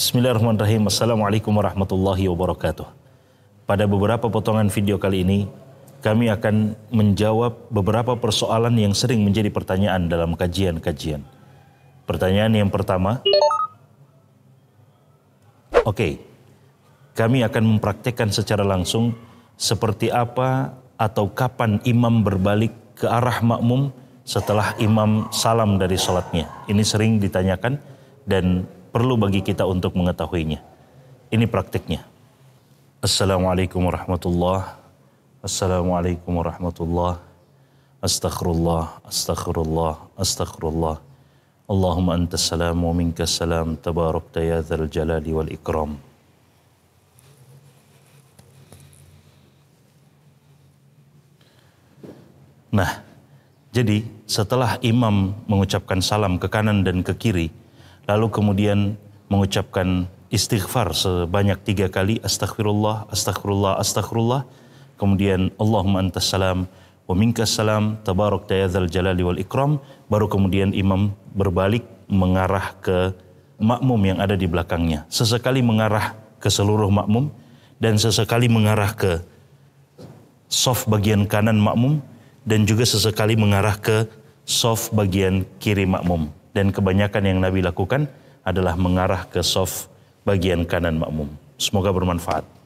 Bismillahirrahmanirrahim. Assalamualaikum warahmatullahi wabarakatuh. Pada beberapa potongan video kali ini, kami akan menjawab beberapa persoalan yang sering menjadi pertanyaan dalam kajian-kajian. Pertanyaan yang pertama, oke, okay, kami akan mempraktekkan secara langsung seperti apa atau kapan imam berbalik ke arah makmum setelah imam salam dari sholatnya. Ini sering ditanyakan dan perlu bagi kita untuk mengetahuinya. Ini praktiknya. Assalamualaikum warahmatullahi Assalamualaikum warahmatullahi Astaghfirullah, astaghfirullah, astaghfirullah. Allahumma anta salam wa minka salam tabarakta ya dzal jalali wal ikram. Nah, jadi setelah imam mengucapkan salam ke kanan dan ke kiri, lalu kemudian mengucapkan istighfar sebanyak tiga kali astaghfirullah, astaghfirullah, astaghfirullah. Kemudian Allahumma antas salam wa minkas salam tabarak dayadzal jalali wal ikram. Baru kemudian imam berbalik mengarah ke makmum yang ada di belakangnya. Sesekali mengarah ke seluruh makmum dan sesekali mengarah ke soft bagian kanan makmum dan juga sesekali mengarah ke soft bagian kiri makmum. Dan kebanyakan yang Nabi lakukan adalah mengarah ke soft bagian kanan makmum. Semoga bermanfaat.